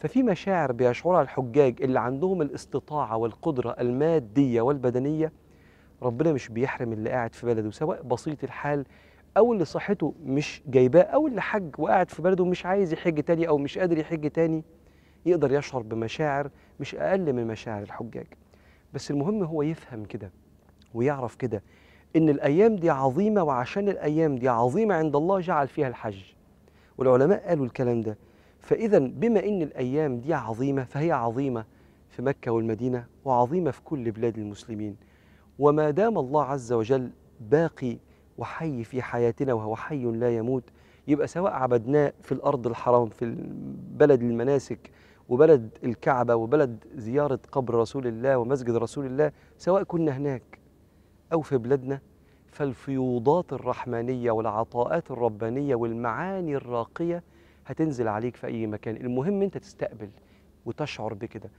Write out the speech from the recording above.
ففي مشاعر بيشعرها الحجاج اللي عندهم الاستطاعة والقدرة المادية والبدنية ربنا مش بيحرم اللي قاعد في بلده سواء بسيط الحال أو اللي صحته مش جايباه أو اللي حج وقاعد في بلده مش عايز يحج تاني أو مش قادر يحج تاني يقدر يشعر بمشاعر مش أقل من مشاعر الحجاج بس المهم هو يفهم كده ويعرف كده إن الأيام دي عظيمة وعشان الأيام دي عظيمة عند الله جعل فيها الحج والعلماء قالوا الكلام ده فإذا بما إن الأيام دي عظيمة فهي عظيمة في مكة والمدينة وعظيمة في كل بلاد المسلمين وما دام الله عز وجل باقي وحي في حياتنا وهو حي لا يموت يبقى سواء عبدناه في الأرض الحرام في بلد المناسك وبلد الكعبة وبلد زيارة قبر رسول الله ومسجد رسول الله سواء كنا هناك أو في بلادنا فالفيوضات الرحمانية والعطاءات الربانية والمعاني الراقية هتنزل عليك في اي مكان المهم انت تستقبل وتشعر بكده